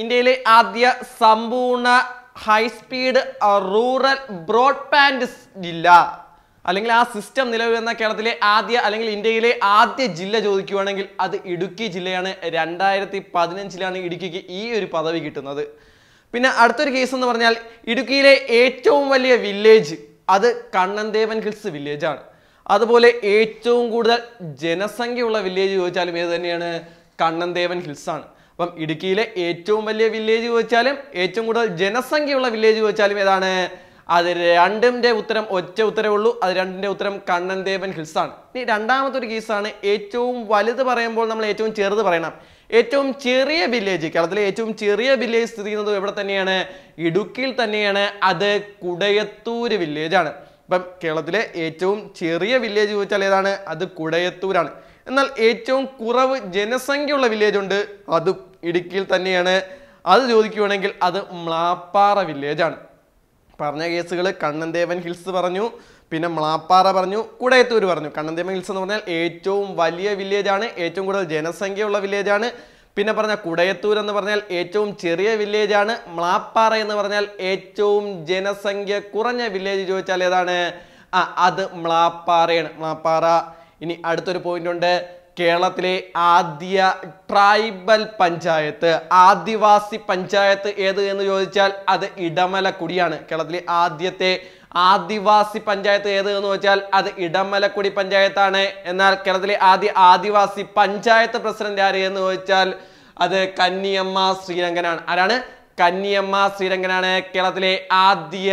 ഇന്ത്യയിലെ ആദ്യ സമ്പൂർണ്ണ ഹൈസ്പീഡ് റൂറൽ ബ്രോഡ്ബാൻഡ് ജില്ല അല്ലെങ്കിൽ ആ സിസ്റ്റം നിലവിൽ വന്ന കേരളത്തിലെ ആദ്യ അല്ലെങ്കിൽ ഇന്ത്യയിലെ ആദ്യ ജില്ല ചോദിക്കുകയാണെങ്കിൽ അത് ഇടുക്കി ജില്ലയാണ് രണ്ടായിരത്തി പതിനഞ്ചിലാണ് ഇടുക്കിക്ക് ഈ ഒരു പദവി കിട്ടുന്നത് പിന്നെ അടുത്തൊരു കേസ് എന്ന് പറഞ്ഞാൽ ഇടുക്കിയിലെ ഏറ്റവും വലിയ വില്ലേജ് അത് കണ്ണൻദേവൻ ഹിൽസ് വില്ലേജാണ് അതുപോലെ ഏറ്റവും കൂടുതൽ ജനസംഖ്യയുള്ള വില്ലേജ് ചോദിച്ചാലും ഏത് തന്നെയാണ് കണ്ണൻദേവൻ ഹിൽസാണ് അപ്പം ഇടുക്കിയിലെ ഏറ്റവും വലിയ വില്ലേജ് ചോദിച്ചാലും ഏറ്റവും കൂടുതൽ ജനസംഖ്യയുള്ള വില്ലേജ് ചോദിച്ചാലും ഏതാണ് അത് രണ്ടിൻ്റെ ഉത്തരം ഒറ്റ ഉത്തരവേ ഉള്ളൂ അത് രണ്ടിൻ്റെ ഉത്തരം കണ്ണൻ ദേവൻ ഹിൽസ് ആണ് ഇനി രണ്ടാമത്തെ ഒരു കേസാണ് ഏറ്റവും വലുത് പറയുമ്പോൾ നമ്മൾ ഏറ്റവും ചെറുത് പറയണം ഏറ്റവും ചെറിയ വില്ലേജ് കേരളത്തിലെ ഏറ്റവും ചെറിയ വില്ലേജ് സ്ഥിതി ചെയ്യുന്നത് എവിടെ തന്നെയാണ് ഇടുക്കിയിൽ തന്നെയാണ് അത് കുടയത്തൂര് വില്ലേജ് ആണ് ഇപ്പം കേരളത്തിലെ ഏറ്റവും ചെറിയ വില്ലേജ് ചോദിച്ചാൽ ഏതാണ് അത് കുടയത്തൂരാണ് എന്നാൽ ഏറ്റവും കുറവ് ജനസംഖ്യയുള്ള വില്ലേജ് ഉണ്ട് അത് ഇടുക്കിയിൽ തന്നെയാണ് അത് ചോദിക്കുകയാണെങ്കിൽ അത് മ്ലാപ്പാറ വില്ലേജാണ് പറഞ്ഞ കേസുകൾ കണ്ണൻദേവൻ ഹിൽസ് പറഞ്ഞു പിന്നെ മ്ലാപ്പാറ പറഞ്ഞു കുടയത്തൂർ പറഞ്ഞു കണ്ണൻദേവൻ ഹിൽസ് എന്ന് പറഞ്ഞാൽ ഏറ്റവും വലിയ വില്ലേജാണ് ഏറ്റവും കൂടുതൽ ജനസംഖ്യയുള്ള വില്ലേജാണ് പിന്നെ പറഞ്ഞ കുടയത്തൂർ എന്ന് പറഞ്ഞാൽ ഏറ്റവും ചെറിയ വില്ലേജാണ് മ്ലാപ്പാറ എന്ന് പറഞ്ഞാൽ ഏറ്റവും ജനസംഖ്യ കുറഞ്ഞ വില്ലേജ് ചോദിച്ചാൽ ഏതാണ് ആ അത് മ്ലാപ്പാറയാണ് മ്ലാപ്പാറ ഇനി അടുത്തൊരു പോയിന്റ് ഉണ്ട് കേരളത്തിലെ ആദ്യ ട്രൈബൽ പഞ്ചായത്ത് ആദിവാസി പഞ്ചായത്ത് ഏത് എന്ന് ചോദിച്ചാൽ അത് ഇടമലക്കുടിയാണ് കേരളത്തിലെ ആദ്യത്തെ ആദിവാസി പഞ്ചായത്ത് ഏത് എന്ന് വെച്ചാൽ അത് ഇടമലക്കുടി പഞ്ചായത്താണ് എന്നാൽ കേരളത്തിലെ ആദ്യ ആദിവാസി പഞ്ചായത്ത് പ്രസിഡന്റ് ആര് എന്ന് ചോദിച്ചാൽ അത് കന്നിയമ്മ ശ്രീരംഗനാണ് ആരാണ് കന്നിയമ്മ ശ്രീരംഗനാണ് കേരളത്തിലെ ആദ്യ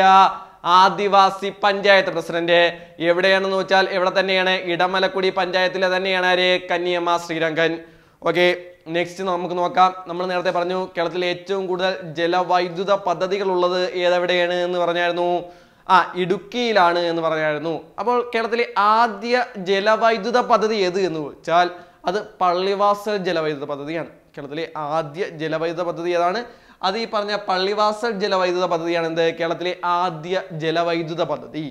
ആദിവാസി പഞ്ചായത്ത് പ്രസിഡന്റ് എവിടെയാണെന്ന് വെച്ചാൽ ഇവിടെ തന്നെയാണ് ഇടമലക്കുടി പഞ്ചായത്തിലെ തന്നെയാണ് ആര് കന്യമ്മ ശ്രീരംഗൻ ഓക്കെ നെക്സ്റ്റ് നമുക്ക് നോക്കാം നമ്മൾ നേരത്തെ പറഞ്ഞു കേരളത്തിൽ ഏറ്റവും കൂടുതൽ ജലവൈദ്യുത പദ്ധതികൾ ഉള്ളത് ഏതെവിടെയാണ് എന്ന് പറഞ്ഞായിരുന്നു ആ ഇടുക്കിയിലാണ് എന്ന് പറഞ്ഞായിരുന്നു അപ്പോൾ കേരളത്തിലെ ആദ്യ ജലവൈദ്യുത പദ്ധതി ഏത് എന്ന് വെച്ചാൽ അത് പള്ളിവാസൽ ജലവൈദ്യുത പദ്ധതിയാണ് കേരളത്തിലെ ആദ്യ ജലവൈദ്യുത പദ്ധതി ഏതാണ് അത് ഈ പറഞ്ഞ പള്ളിവാസൽ ജലവൈദ്യുത പദ്ധതിയാണ് എന്ത് കേരളത്തിലെ ആദ്യ ജലവൈദ്യുത പദ്ധതി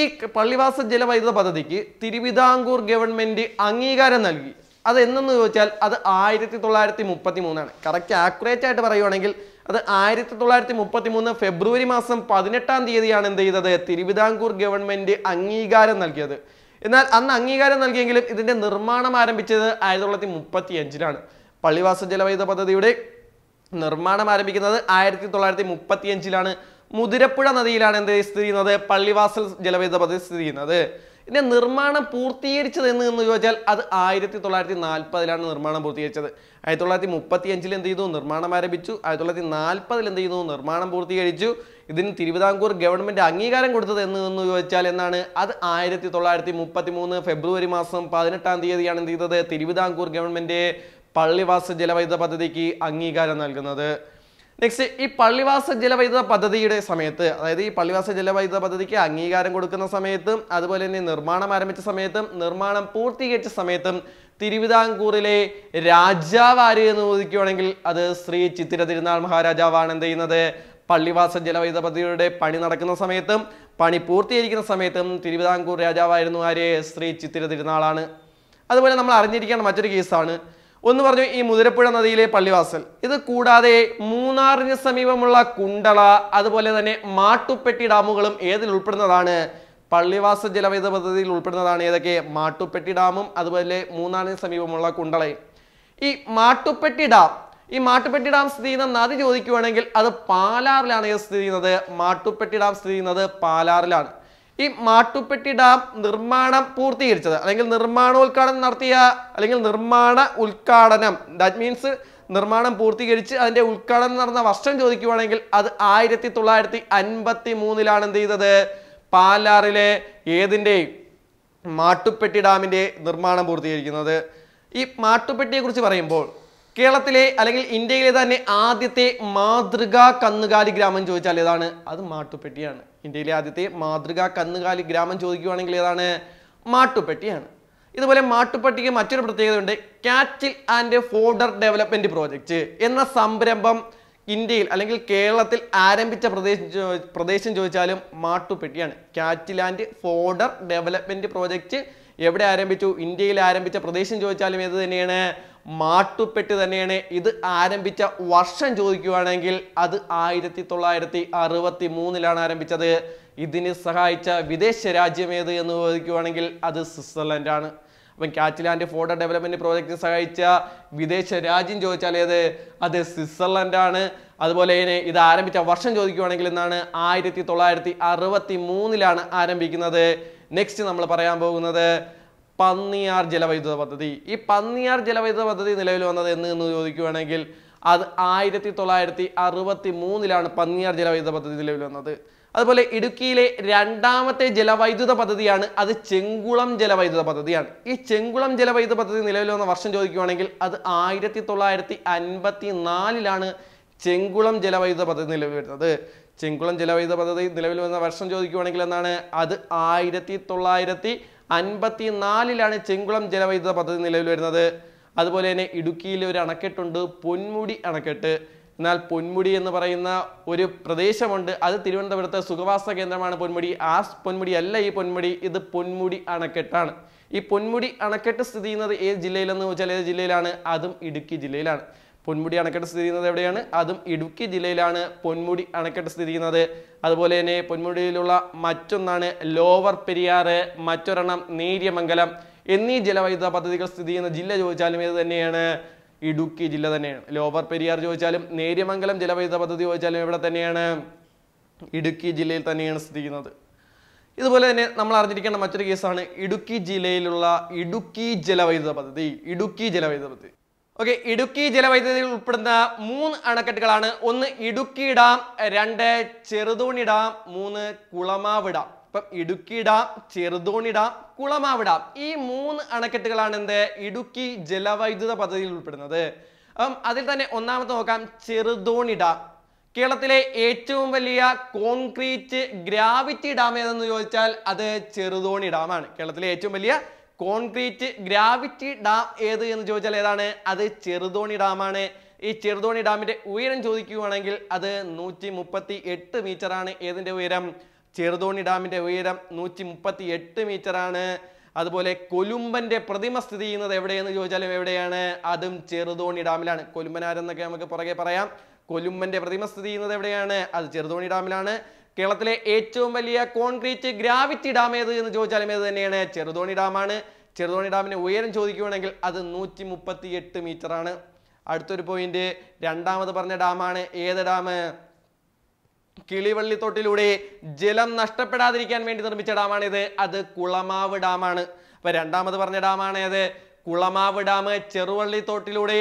ഈ പള്ളിവാസ ജലവൈദ്യുത പദ്ധതിക്ക് തിരുവിതാംകൂർ ഗവൺമെന്റ് അംഗീകാരം നൽകി അത് എന്നെന്ന് ചോദിച്ചാൽ അത് ആയിരത്തി തൊള്ളായിരത്തി മുപ്പത്തി മൂന്നാണ് കറക്റ്റ് ആക്യുറേറ്റ് ആയിട്ട് പറയുവാണെങ്കിൽ അത് ആയിരത്തി തൊള്ളായിരത്തി മുപ്പത്തി മൂന്ന് ഫെബ്രുവരി മാസം പതിനെട്ടാം തീയതിയാണ് എന്ത് ചെയ്തത് തിരുവിതാംകൂർ ഗവൺമെന്റ് അംഗീകാരം നൽകിയത് എന്നാൽ അന്ന് അംഗീകാരം നൽകിയെങ്കിലും ഇതിന്റെ നിർമ്മാണം ആരംഭിച്ചത് ആയിരത്തി തൊള്ളായിരത്തി മുപ്പത്തി അഞ്ചിലാണ് പള്ളിവാസ ജലവൈദ്യുത പദ്ധതിയുടെ നിർമ്മാണം ആരംഭിക്കുന്നത് ആയിരത്തി തൊള്ളായിരത്തി മുപ്പത്തിയഞ്ചിലാണ് മുതിരപ്പുഴ നദിയിലാണ് എന്ത് സ്ഥിതി ചെയ്യുന്നത് പള്ളിവാസൽ ജലവൈദ്യുത പദ്ധതി സ്ഥിതി ചെയ്യുന്നത് ഇതിന്റെ നിർമ്മാണം പൂർത്തീകരിച്ചത് എന്ന് എന്ന് ചോദിച്ചാൽ അത് ആയിരത്തി തൊള്ളായിരത്തി നാൽപ്പതിലാണ് നിർമ്മാണം പൂർത്തീകരിച്ചത് ആയിരത്തി തൊള്ളായിരത്തി മുപ്പത്തി അഞ്ചിൽ എന്ത് ചെയ്തു നിർമ്മാണം ആരംഭിച്ചു ആയിരത്തി തൊള്ളായിരത്തി നാൽപ്പതിൽ എന്ത് ചെയ്തു നിർമ്മാണം പൂർത്തീകരിച്ചു ഇതിന് തിരുവിതാംകൂർ ഗവൺമെന്റ് അംഗീകാരം കൊടുത്തത് എന്ന് എന്ന് ചോദിച്ചാൽ എന്നാണ് അത് ആയിരത്തി തൊള്ളായിരത്തി മുപ്പത്തി മൂന്ന് ഫെബ്രുവരി മാസം പതിനെട്ടാം തീയതിയാണ് എന്ത് ചെയ്തത് തിരുവിതാംകൂർ ഗവൺമെന്റ് പള്ളിവാസ ജലവൈദ്യുത പദ്ധതിക്ക് അംഗീകാരം നൽകുന്നത് നെക്സ്റ്റ് ഈ പള്ളിവാസ ജലവൈദ്യുത പദ്ധതിയുടെ സമയത്ത് അതായത് ഈ പള്ളിവാസ ജലവൈദ്യുത പദ്ധതിക്ക് അംഗീകാരം കൊടുക്കുന്ന സമയത്തും അതുപോലെ തന്നെ നിർമ്മാണം ആരംഭിച്ച സമയത്തും നിർമ്മാണം പൂർത്തീകരിച്ച സമയത്തും തിരുവിതാംകൂറിലെ രാജാവാര് എന്ന് ചോദിക്കുകയാണെങ്കിൽ അത് ശ്രീ ചിത്തിര തിരുനാൾ മഹാരാജാവാണ് എന്ത് ചെയ്യുന്നത് പള്ളിവാസ ജലവൈദ്യുത പദ്ധതിയുടെ പണി നടക്കുന്ന സമയത്തും പണി പൂർത്തീകരിക്കുന്ന സമയത്തും തിരുവിതാംകൂർ രാജാവായിരുന്നു ആര് ശ്രീ ചിത്തിര തിരുനാളാണ് അതുപോലെ നമ്മൾ അറിഞ്ഞിരിക്കേണ്ട മറ്റൊരു കേസാണ് ഒന്ന് പറഞ്ഞു ഈ മുതിരപ്പുഴ നദിയിലെ പള്ളിവാസൽ ഇത് കൂടാതെ മൂന്നാറിന് സമീപമുള്ള കുണ്ടള അതുപോലെ തന്നെ മാട്ടുപ്പെട്ടി ഡാമുകളും ഏതിൽ ഉൾപ്പെടുന്നതാണ് പള്ളിവാസ ജലവൈദ്യ പദ്ധതിയിൽ ഉൾപ്പെടുന്നതാണ് ഏതൊക്കെ മാട്ടുപ്പെട്ടി ഡാമും അതുപോലെ മൂന്നാറിന് സമീപമുള്ള കുണ്ടളയും ഈ മാട്ടുപ്പെട്ടി ഡാം ഈ മാട്ടുപ്പെട്ടി ഡാം സ്ഥിതി ചെയ്യുന്ന നദി ചോദിക്കുകയാണെങ്കിൽ അത് പാലാറിലാണ് സ്ഥിതി ചെയ്യുന്നത് മാട്ടുപ്പെട്ടി ഡാം സ്ഥിതി ചെയ്യുന്നത് പാലാറിലാണ് ഈ മാട്ടുപ്പെട്ടി ഡാം നിർമ്മാണം പൂർത്തീകരിച്ചത് അല്ലെങ്കിൽ നിർമ്മാണോദ്ഘാടനം നടത്തിയ അല്ലെങ്കിൽ നിർമ്മാണ ഉദ്ഘാടനം ദാറ്റ് മീൻസ് നിർമ്മാണം പൂർത്തീകരിച്ച് അതിൻ്റെ ഉദ്ഘാടനം നടന്ന വർഷം ചോദിക്കുവാണെങ്കിൽ അത് ആയിരത്തി തൊള്ളായിരത്തി അൻപത്തി മൂന്നിലാണ് എന്ത് ചെയ്തത് പാലാറിലെ ഏതിൻ്റെയും മാട്ടുപ്പെട്ടി ഡാമിൻ്റെ നിർമ്മാണം പൂർത്തീകരിക്കുന്നത് ഈ മാട്ടുപ്പെട്ടിയെക്കുറിച്ച് പറയുമ്പോൾ കേരളത്തിലെ അല്ലെങ്കിൽ ഇന്ത്യയിലെ തന്നെ ആദ്യത്തെ മാതൃകാ കന്നുകാലി ഗ്രാമം ചോദിച്ചാൽ ഏതാണ് അത് മാട്ടുപ്പെട്ടിയാണ് ഇന്ത്യയിലെ ആദ്യത്തെ മാതൃകാ കന്നുകാലി ഗ്രാമം ചോദിക്കുകയാണെങ്കിൽ ഏതാണ് മാട്ടുപ്പെട്ടിയാണ് ഇതുപോലെ മാട്ടുപ്പെട്ടിക്ക് മറ്റൊരു പ്രത്യേകതയുണ്ട് കാറ്റിൽ ആൻഡ് ഫോർഡർ ഡെവലപ്മെന്റ് പ്രോജക്റ്റ് എന്ന സംരംഭം ഇന്ത്യയിൽ അല്ലെങ്കിൽ കേരളത്തിൽ ആരംഭിച്ച പ്രദേശം പ്രദേശം ചോദിച്ചാലും മാട്ടുപ്പെട്ടിയാണ് കാറ്റിൽ ആൻഡ് ഫോർഡർ ഡെവലപ്മെന്റ് പ്രോജക്റ്റ് എവിടെ ആരംഭിച്ചു ഇന്ത്യയിൽ ആരംഭിച്ച പ്രദേശം ചോദിച്ചാലും ഏത് തന്നെയാണ് മാട്ടുപ്പെട്ടി തന്നെയാണ് ഇത് ആരംഭിച്ച വർഷം ചോദിക്കുകയാണെങ്കിൽ അത് ആയിരത്തി തൊള്ളായിരത്തി അറുപത്തി മൂന്നിലാണ് ആരംഭിച്ചത് ഇതിന് സഹായിച്ച വിദേശ രാജ്യം ഏത് എന്ന് ചോദിക്കുകയാണെങ്കിൽ അത് സ്വിറ്റ്സർലൻഡാണ് അപ്പം കാറ്റ്ലാൻഡ് ഫോർഡർ ഡെവലപ്മെന്റ് പ്രോജക്റ്റിന് സഹായിച്ച വിദേശ രാജ്യം ചോദിച്ചാൽ ഏത് അത് സ്വിറ്റ്സർലൻഡാണ് അതുപോലെ തന്നെ ഇത് ആരംഭിച്ച വർഷം ചോദിക്കുകയാണെങ്കിൽ എന്നാണ് ആയിരത്തി തൊള്ളായിരത്തി അറുപത്തി മൂന്നിലാണ് ആരംഭിക്കുന്നത് നെക്സ്റ്റ് നമ്മൾ പറയാൻ പോകുന്നത് പന്നിയാർ ജലവൈദ്യുത പദ്ധതി ഈ പന്നിയാർ ജലവൈദ്യുത പദ്ധതി നിലവിൽ വന്നത് എന്ന് എന്ന് ചോദിക്കുകയാണെങ്കിൽ അത് ആയിരത്തി തൊള്ളായിരത്തി അറുപത്തി മൂന്നിലാണ് പന്നിയാർ ജലവൈദ്യുത പദ്ധതി നിലവിൽ വന്നത് അതുപോലെ ഇടുക്കിയിലെ രണ്ടാമത്തെ ജലവൈദ്യുത പദ്ധതിയാണ് അത് ചെങ്കുളം ജലവൈദ്യുത പദ്ധതിയാണ് ഈ ചെങ്കുളം ജലവൈദ്യുത പദ്ധതി നിലവിൽ വന്ന വർഷം ചോദിക്കുകയാണെങ്കിൽ അത് ആയിരത്തി തൊള്ളായിരത്തി അൻപത്തി നാലിലാണ് ചെങ്കുളം ജലവൈദ്യുത പദ്ധതി നിലവിൽ വരുന്നത് ചെങ്കുളം ജലവൈദ്യുത പദ്ധതി നിലവിൽ വന്ന വർഷം ചോദിക്കുകയാണെങ്കിൽ എന്നാണ് അത് ആയിരത്തി തൊള്ളായിരത്തി അൻപത്തി നാലിലാണ് ചെങ്കുളം ജലവൈദ്യുത പദ്ധതി നിലവിൽ വരുന്നത് അതുപോലെ തന്നെ ഇടുക്കിയിൽ ഒരു അണക്കെട്ടുണ്ട് പൊന്മുടി അണക്കെട്ട് എന്നാൽ പൊന്മുടി എന്ന് പറയുന്ന ഒരു പ്രദേശമുണ്ട് അത് തിരുവനന്തപുരത്തെ സുഖവാസ കേന്ദ്രമാണ് പൊന്മുടി ആ പൊന്മുടി അല്ല ഈ പൊന്മുടി ഇത് പൊന്മുടി അണക്കെട്ടാണ് ഈ പൊന്മുടി അണക്കെട്ട് സ്ഥിതി ചെയ്യുന്നത് ഏത് ജില്ലയിലെന്ന് ചോദിച്ചാൽ ഏത് ജില്ലയിലാണ് അതും ഇടുക്കി ജില്ലയിലാണ് പൊന്മുടി അണക്കെട്ട് സ്ഥിതി ചെയ്യുന്നത് എവിടെയാണ് അതും ഇടുക്കി ജില്ലയിലാണ് പൊന്മുടി അണക്കെട്ട് സ്ഥിതി ചെയ്യുന്നത് അതുപോലെ തന്നെ പൊന്മുടിയിലുള്ള മറ്റൊന്നാണ് ലോവർ പെരിയാർ മറ്റൊരെണ്ണം നേര്യമംഗലം എന്നീ ജലവൈദ്യുത പദ്ധതികൾ സ്ഥിതി ചെയ്യുന്ന ജില്ല ചോദിച്ചാലും ഏത് തന്നെയാണ് ഇടുക്കി ജില്ല തന്നെയാണ് ലോവർ പെരിയാർ ചോദിച്ചാലും നേര്യമംഗലം ജലവൈദ്യുത പദ്ധതി ചോദിച്ചാലും എവിടെ തന്നെയാണ് ഇടുക്കി ജില്ലയിൽ തന്നെയാണ് സ്ഥിതി ചെയ്യുന്നത് ഇതുപോലെ തന്നെ നമ്മൾ അറിഞ്ഞിരിക്കേണ്ട മറ്റൊരു കേസാണ് ഇടുക്കി ജില്ലയിലുള്ള ഇടുക്കി ജലവൈദ്യുത പദ്ധതി ഇടുക്കി ജലവൈദ്യുത പദ്ധതി ഓക്കെ ഇടുക്കി ജലവൈദ്യുതിയിൽ ഉൾപ്പെടുന്ന മൂന്ന് അണക്കെട്ടുകളാണ് ഒന്ന് ഇടുക്കി ഡാം രണ്ട് ചെറുതോണി ഡാം മൂന്ന് കുളമാവ് ഡാം ഇപ്പം Idukki dam Cheruthoni dam Kulamavu dam ഈ മൂന്ന് അണക്കെട്ടുകളാണ് എന്ത് ഇടുക്കി ജലവൈദ്യുത പദ്ധതിയിൽ ഉൾപ്പെടുന്നത് അപ്പം അതിൽ തന്നെ ഒന്നാമത്തെ നോക്കാം ചെറുതോണി ഡാം കേരളത്തിലെ ഏറ്റവും വലിയ കോൺക്രീറ്റ് ഗ്രാവിറ്റി ഡാം ഏതെന്ന് ചോദിച്ചാൽ അത് ചെറുതോണി ഡാമാണ് കേരളത്തിലെ ഏറ്റവും വലിയ കോൺക്രീറ്റ് ഗ്രാവിറ്റി ഡാം ഏത് എന്ന് ചോദിച്ചാൽ ഏതാണ് അത് ചെറുതോണി ഡാമാണ് ഈ ചെറുതോണി ഡാമിന്റെ ഉയരം ചോദിക്കുകയാണെങ്കിൽ അത് നൂറ്റി മുപ്പത്തി എട്ട് മീറ്ററാണ് ഏതിൻ്റെ ഉയരം ചെറുതോണി ഡാമിന്റെ ഉയരം നൂറ്റി മുപ്പത്തി എട്ട് മീറ്ററാണ് അതുപോലെ കൊലുമ്പന്റെ പ്രതിമ സ്ഥിതി ചെയ്യുന്നത് എവിടെയെന്ന് ചോദിച്ചാലും എവിടെയാണ് അതും ചെറുതോണി ഡാമിലാണ് കൊലുമ്പനാരെന്നൊക്കെ നമുക്ക് പുറകെ പറയാം കൊലുമ്പന്റെ പ്രതിമ സ്ഥിതി ചെയ്യുന്നത് എവിടെയാണ് അത് ചെറുതോണി ഡാമിലാണ് കേരളത്തിലെ ഏറ്റവും വലിയ കോൺക്രീറ്റ് ഗ്രാവിറ്റി ഡാം ഏത് എന്ന് ചോദിച്ചാലും ഏത് തന്നെയാണ് ചെറുതോണി ഡാമാണ് ചെറുതോണി ഡാമിന് ഉയരം ചോദിക്കുകയാണെങ്കിൽ അത് നൂറ്റി മുപ്പത്തി എട്ട് മീറ്ററാണ് അടുത്തൊരു പോയിന്റ് രണ്ടാമത് പറഞ്ഞ ഡാമാണ് ഏത് ഡാം കിളിവള്ളിത്തോട്ടിലൂടെ ജലം നഷ്ടപ്പെടാതിരിക്കാൻ വേണ്ടി നിർമ്മിച്ച ഡാമാണിത് അത് കുളമാവ് ഡാമാണ് അപ്പൊ രണ്ടാമത് പറഞ്ഞ ഡാമാണ് ഏത് കുളമാവ് ഡാം ചെറുവള്ളിത്തോട്ടിലൂടെ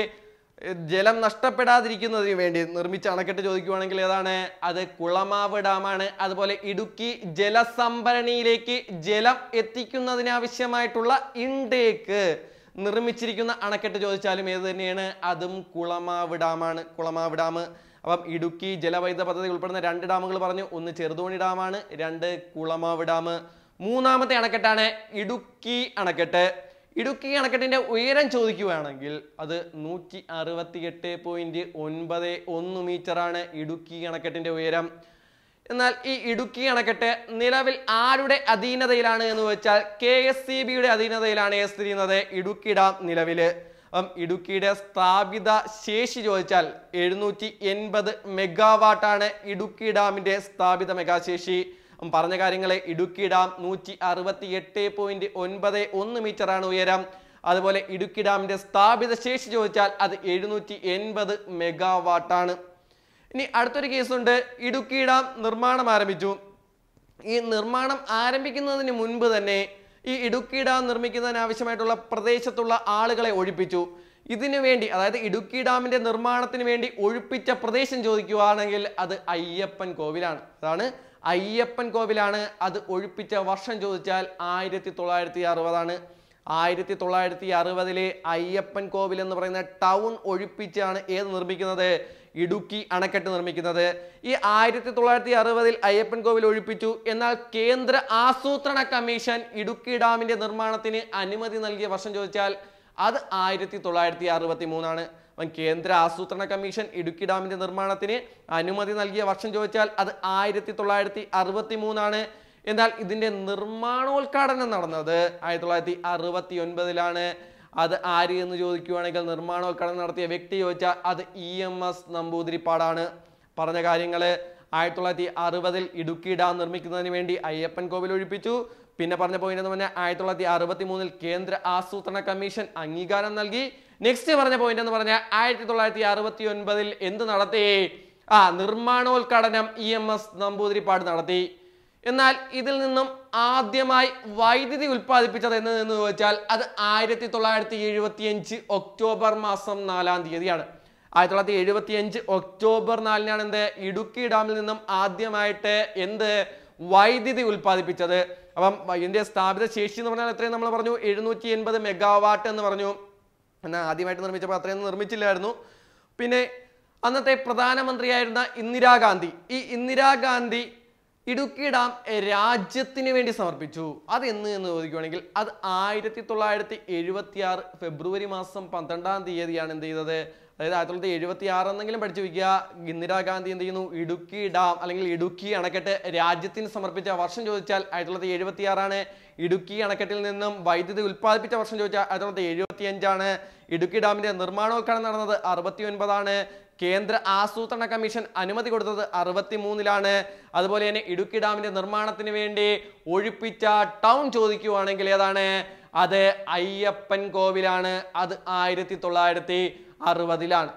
ജലം നഷ്ടപ്പെടാതിരിക്കുന്നതിന് വേണ്ടി നിർമ്മിച്ച അണക്കെട്ട് ചോദിക്കുവാണെങ്കിൽ ഏതാണ് അത് കുളമാവ് ഡാമാണ് അതുപോലെ ഇടുക്കി ജലസംഭരണിയിലേക്ക് ജലം എത്തിക്കുന്നതിനാവശ്യമായിട്ടുള്ള ഇൻടേക്ക് നിർമ്മിച്ചിരിക്കുന്ന അണക്കെട്ട് ചോദിച്ചാലും ഏത് തന്നെയാണ് അതും കുളമാവ് ഡാമാണ് കുളമാവ് ഡാം അപ്പം ഇടുക്കി ജലവൈദ്യുത പദ്ധതി ഉൾപ്പെടുന്ന രണ്ട് ഡാമുകൾ പറഞ്ഞു ഒന്ന് ചെറുതോണി ഡാമാണ് രണ്ട് കുളമാവ് ഡാം മൂന്നാമത്തെ അണക്കെട്ടാണ് ഇടുക്കി അണക്കെട്ട് ഇടുക്കി അണക്കെട്ടിൻ്റെ ഉയരം ചോദിക്കുകയാണെങ്കിൽ അത് നൂറ്റി എട്ട് പോയിൻറ്റ് ഒൻപത് ഒന്ന് മീറ്ററാണ് ഇടുക്കി അണക്കെട്ടിൻ്റെ ഉയരം എന്നാൽ ഈ ഇടുക്കി അണക്കെട്ട് നിലവിൽ ആരുടെ അധീനതയിലാണ് എന്ന് വെച്ചാൽ കെ എസ് സി ബിയുടെ അധീനതയിലാണ് സ്ഥിതി ഇടുക്കി ഡാം നിലവിൽ അപ്പം ഇടുക്കിയുടെ സ്ഥാപിത ശേഷി ചോദിച്ചാൽ എഴുന്നൂറ്റി എൺപത് മെഗാവാട്ടാണ് ഇടുക്കി ഡാമിൻ്റെ സ്ഥാപിത മെഗാശേഷി പറഞ്ഞ കാര്യങ്ങളെ ഇടുക്കി ഡാം നൂറ്റി അറുപത്തി എട്ട് പോയിന്റ് ഒൻപത് ഒന്ന് മീറ്ററാണ് ഉയരം അതുപോലെ ഇടുക്കി ഡാമിന്റെ സ്ഥാപിത ശേഷി ചോദിച്ചാൽ അത് എഴുന്നൂറ്റി എൺപത് മെഗാവാട്ടാണ് ഇനി അടുത്തൊരു കേസുണ്ട് ഇടുക്കി ഡാം നിർമ്മാണം ആരംഭിച്ചു ഈ നിർമ്മാണം ആരംഭിക്കുന്നതിന് മുൻപ് തന്നെ ഈ ഇടുക്കി ഡാം ആവശ്യമായിട്ടുള്ള പ്രദേശത്തുള്ള ആളുകളെ ഒഴിപ്പിച്ചു ഇതിനു വേണ്ടി അതായത് ഇടുക്കി ഡാമിന്റെ നിർമ്മാണത്തിന് വേണ്ടി ഒഴിപ്പിച്ച പ്രദേശം ചോദിക്കുകയാണെങ്കിൽ അത് അയ്യപ്പൻ കോവിലാണ് അതാണ് അയ്യപ്പൻ കോവിലാണ് അത് ഒഴിപ്പിച്ച വർഷം ചോദിച്ചാൽ ആയിരത്തി തൊള്ളായിരത്തി അറുപതാണ് ആയിരത്തി തൊള്ളായിരത്തി അറുപതിലെ അയ്യപ്പൻ കോവിൽ എന്ന് പറയുന്ന ടൗൺ ഒഴിപ്പിച്ചാണ് ഏത് നിർമ്മിക്കുന്നത് ഇടുക്കി അണക്കെട്ട് നിർമ്മിക്കുന്നത് ഈ ആയിരത്തി തൊള്ളായിരത്തി അറുപതിൽ അയ്യപ്പൻ കോവിൽ ഒഴിപ്പിച്ചു എന്നാൽ കേന്ദ്ര ആസൂത്രണ കമ്മീഷൻ ഇടുക്കി ഡാമിന്റെ നിർമ്മാണത്തിന് അനുമതി നൽകിയ വർഷം ചോദിച്ചാൽ അത് ആയിരത്തി തൊള്ളായിരത്തി അറുപത്തി മൂന്നാണ് കേന്ദ്ര ആസൂത്രണ കമ്മീഷൻ ഇടുക്കി ഡാമിന്റെ നിർമ്മാണത്തിന് അനുമതി നൽകിയ വർഷം ചോദിച്ചാൽ അത് ആയിരത്തി തൊള്ളായിരത്തി അറുപത്തി മൂന്നാണ് എന്നാൽ ഇതിന്റെ നിർമ്മാണോദ്ഘാടനം നടന്നത് ആയിരത്തി തൊള്ളായിരത്തി അറുപത്തി ഒൻപതിലാണ് അത് ആര് എന്ന് ചോദിക്കുകയാണെങ്കിൽ നിർമ്മാണോദ്ഘാടനം നടത്തിയ വ്യക്തി ചോദിച്ചാൽ അത് ഇ എം എസ് നമ്പൂതിരിപ്പാടാണ് പറഞ്ഞ കാര്യങ്ങൾ ആയിരത്തി തൊള്ളായിരത്തി അറുപതിൽ ഇടുക്കി ഡാം നിർമ്മിക്കുന്നതിന് വേണ്ടി അയ്യപ്പൻ കോവിൽ ഒഴിപ്പിച്ചു പിന്നെ പറഞ്ഞ പോയിന്റ് എന്ന് പറഞ്ഞാൽ ആയിരത്തി തൊള്ളായിരത്തി അറുപത്തി മൂന്നിൽ കേന്ദ്ര ആസൂത്രണ കമ്മീഷൻ അംഗീകാരം നൽകി നെക്സ്റ്റ് പറഞ്ഞ പോയിന്റ് എന്ന് പറഞ്ഞാൽ ആയിരത്തി തൊള്ളായിരത്തി അറുപത്തി ഒൻപതിൽ എന്ത് നടത്തി ആ നിർമ്മാണോദ്ഘാടനം E e M S Namboodiripad നടത്തി എന്നാൽ ഇതിൽ നിന്നും ആദ്യമായി വൈദ്യുതി ഉൽപ്പാദിപ്പിച്ചത് എന്ന് വെച്ചാൽ അത് ആയിരത്തി തൊള്ളായിരത്തി എഴുപത്തിയഞ്ച് ഒക്ടോബർ മാസം നാലാം തീയതിയാണ് ആയിരത്തി തൊള്ളായിരത്തി എഴുപത്തിയഞ്ച് ഒക്ടോബർ നാലിനാണ് എന്ത് ഇടുക്കി ഡാമിൽ നിന്നും ആദ്യമായിട്ട് എന്ത് വൈദ്യുതി ഉൽപ്പാദിപ്പിച്ചത് അപ്പം ഇതിന്റെ സ്ഥാപിത ശേഷി എന്ന് പറഞ്ഞാൽ എത്രയും നമ്മൾ പറഞ്ഞു എഴുന്നൂറ്റി എൺപത് മെഗാവാട്ട് എന്ന് പറഞ്ഞു എന്നാൽ ആദ്യമായിട്ട് നിർമ്മിച്ചപ്പോൾ അത്രയൊന്നും നിർമ്മിച്ചില്ലായിരുന്നു പിന്നെ അന്നത്തെ പ്രധാനമന്ത്രിയായിരുന്ന ഇന്ദിരാഗാന്ധി ഈ ഇന്ദിരാഗാന്ധി ഇടുക്കി ഡാം രാജ്യത്തിന് വേണ്ടി സമർപ്പിച്ചു അതെന്ന് എന്ന് ചോദിക്കുകയാണെങ്കിൽ അത് ആയിരത്തി തൊള്ളായിരത്തി എഴുപത്തി ആറ് ഫെബ്രുവരി മാസം പന്ത്രണ്ടാം തീയതിയാണ് എന്ത് ചെയ്തത് അതായത് ആയിരത്തി തൊള്ളായിരത്തി എഴുപത്തി ആറെന്നെങ്കിലും പഠിച്ചു വയ്ക്കുക ഇന്ദിരാഗാന്ധി എന്ത് ചെയ്യുന്നു ഇടുക്കി ഡാം അല്ലെങ്കിൽ ഇടുക്കി അണക്കെട്ട് രാജ്യത്തിന് സമർപ്പിച്ച വർഷം ചോദിച്ചാൽ ആയിരത്തി തൊള്ളായിരത്തി എഴുപത്തി ആറാണ് ഇടുക്കി അണക്കെട്ടിൽ നിന്നും വൈദ്യുതി ഉൽപ്പാദിപ്പിച്ച വർഷം ചോദിച്ചാൽ ആയിരത്തി തൊള്ളായിരത്തി എഴുപത്തി അഞ്ചാണ് ഇടുക്കി ഡാമിന്റെ നിർമ്മാണോദ്ഘാടനം നടന്നത് അറുപത്തി ഒൻപതാണ് കേന്ദ്ര ആസൂത്രണ കമ്മീഷൻ അനുമതി കൊടുത്തത് അറുപത്തി മൂന്നിലാണ് അതുപോലെ തന്നെ ഇടുക്കി ഡാമിന്റെ നിർമ്മാണത്തിന് വേണ്ടി ഒഴിപ്പിച്ച ടൗൺ ചോദിക്കുവാണെങ്കിൽ ഏതാണ് അത് അയ്യപ്പൻ കോവിലാണ് അത് ആയിരത്തി തൊള്ളായിരത്തി അറുപതിലാണ്